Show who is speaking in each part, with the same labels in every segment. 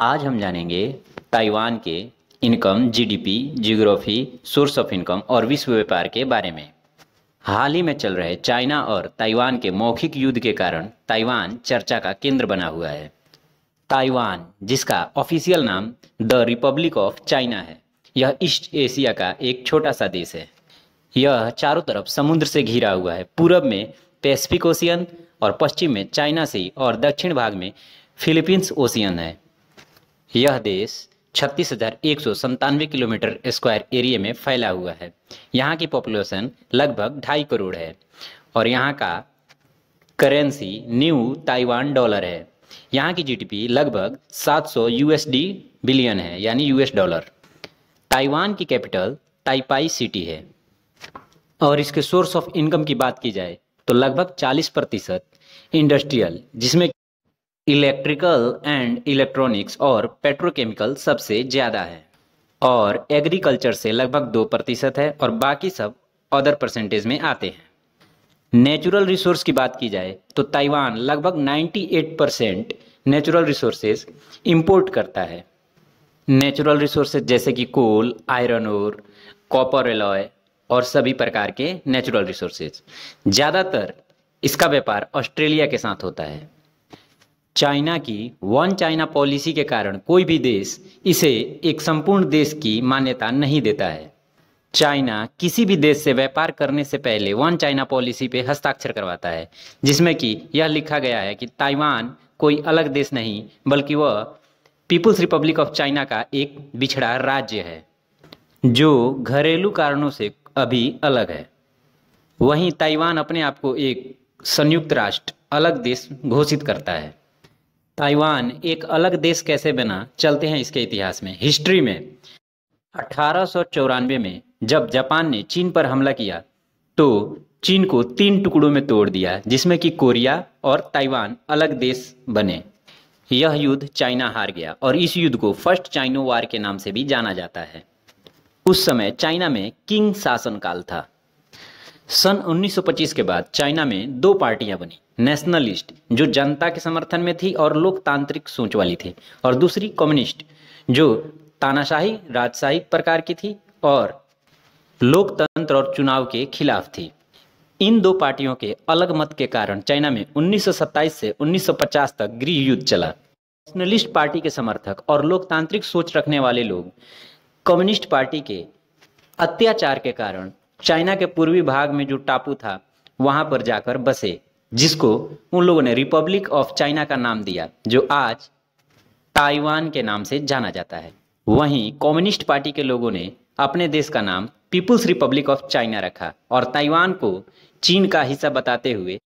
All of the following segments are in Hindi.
Speaker 1: आज हम जानेंगे ताइवान के income GDP, geography source of income और विश्व व्यापार के बारे में हाल ही में चल रहे चाइना और ताइवान के मौखिक युद्ध के कारण ताइवान चर्चा का केंद्र बना हुआ है ताइवान जिसका ऑफिशियल नाम द रिपब्लिक ऑफ चाइना है यह ईस्ट एशिया का एक छोटा सा देश है यह चारों तरफ समुद्र से घिरा हुआ है पूरब में पैसिफिक ओशियन और पश्चिम में चाइना सी और दक्षिण भाग में फिलीपींस ओशियन है यह देश छत्तीस हजार एक सौ संतानवे किलोमीटर स्क्वायर एरिया में फैला हुआ है यहाँ की पॉपुलेशन लगभग ढाई करोड़ है और यहाँ का करेंसी न्यू ताइवान डॉलर है यहाँ की जीडीपी लगभग 700 यूएसडी बिलियन है यानी यूएस डॉलर ताइवान की कैपिटल ताइपाई सिटी है और इसके सोर्स ऑफ इनकम की बात की जाए तो लगभग 40 प्रतिशत इंडस्ट्रियल जिसमें इलेक्ट्रिकल एंड इलेक्ट्रॉनिक्स और पेट्रोकेमिकल सबसे ज़्यादा है और एग्रीकल्चर से लगभग दो प्रतिशत है और बाकी सब अदर परसेंटेज में आते हैं नेचुरल रिसोर्स की बात की जाए तो ताइवान लगभग 98 परसेंट नेचुरल रिसोर्सेज इम्पोर्ट करता है नेचुरल रिसोर्सेज जैसे कि कोल आयरन और कॉपर एलॉय और सभी प्रकार के नेचुरल रिसोर्सेज ज़्यादातर इसका व्यापार ऑस्ट्रेलिया के साथ होता है चाइना की वन चाइना पॉलिसी के कारण कोई भी देश इसे एक संपूर्ण देश की मान्यता नहीं देता है चाइना किसी भी देश से व्यापार करने से पहले वन चाइना पॉलिसी पे हस्ताक्षर करवाता है जिसमें कि यह लिखा गया है कि ताइवान कोई अलग देश नहीं बल्कि वह पीपुल्स रिपब्लिक ऑफ चाइना का एक बिछड़ा राज्य है जो घरेलू कारणों से अभी अलग है वहीं ताइवान अपने आप को एक संयुक्त राष्ट्र अलग देश घोषित करता है ताइवान एक अलग देश कैसे बना चलते हैं इसके इतिहास में हिस्ट्री में अठारह में जब जापान ने चीन पर हमला किया तो चीन को तीन टुकड़ों में तोड़ दिया जिसमें कि कोरिया और ताइवान अलग देश बने यह युद्ध चाइना हार गया और इस युद्ध को फर्स्ट चाइनो वार के नाम से भी जाना जाता है उस समय चाइना में किंग शासनकाल था सन 1925 के बाद चाइना में दो पार्टियां बनी नेशनलिस्ट जो जनता के समर्थन में थी और लोकतांत्रिक सोच वाली थी और दूसरी कम्युनिस्ट जो तानाशाही राजशाही प्रकार की थी और लोकतंत्र और चुनाव के खिलाफ थी इन दो पार्टियों के अलग मत के कारण चाइना में 1927 से 1950 तक गृह युद्ध चला नेशनलिस्ट पार्टी के समर्थक और लोकतांत्रिक सोच रखने वाले लोग कम्युनिस्ट पार्टी के अत्याचार के कारण चाइना के पूर्वी भाग में जो टापू था वहां पर जाकर बसे जिसको उन लोगों ने रिपब्लिक ऑफ चाइना का नाम दिया जो आज ताइवान के नाम से जाना जाता है वहीं कम्युनिस्ट पार्टी के लोगों ने अपने देश का नाम पीपुल्स रिपब्लिक ऑफ चाइना रखा और ताइवान को चीन का हिस्सा बताते हुए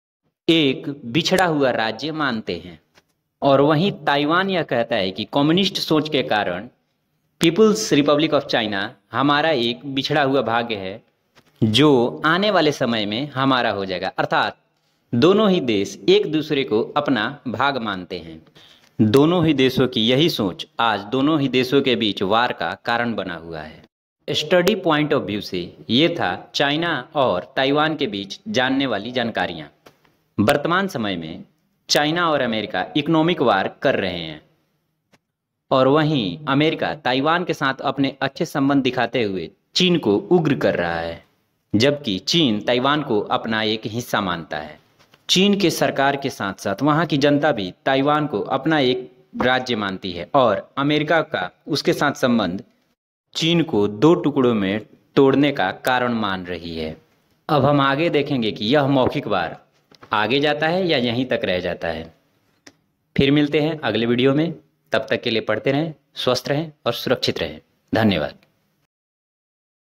Speaker 1: एक बिछड़ा हुआ राज्य मानते हैं और वहीं ताइवान यह कहता है कि कम्युनिस्ट सोच के कारण पीपुल्स रिपब्लिक ऑफ चाइना हमारा एक बिछड़ा हुआ भाग्य है जो आने वाले समय में हमारा हो जाएगा अर्थात दोनों ही देश एक दूसरे को अपना भाग मानते हैं दोनों ही देशों की यही सोच आज दोनों ही देशों के बीच वार का कारण बना हुआ है स्टडी पॉइंट ऑफ व्यू से ये था चाइना और ताइवान के बीच जानने वाली जानकारियाँ वर्तमान समय में चाइना और अमेरिका इकोनॉमिक वार कर रहे हैं और वहीं अमेरिका ताइवान के साथ अपने अच्छे संबंध दिखाते हुए चीन को उग्र कर रहा है जबकि चीन ताइवान को अपना एक हिस्सा मानता है चीन के सरकार के साथ साथ वहाँ की जनता भी ताइवान को अपना एक राज्य मानती है और अमेरिका का उसके साथ संबंध चीन को दो टुकड़ों में तोड़ने का कारण मान रही है अब हम आगे देखेंगे कि यह मौखिक बार आगे जाता है या यहीं तक रह जाता है फिर मिलते हैं अगले वीडियो में तब तक के लिए पढ़ते रहें स्वस्थ रहें और सुरक्षित रहें धन्यवाद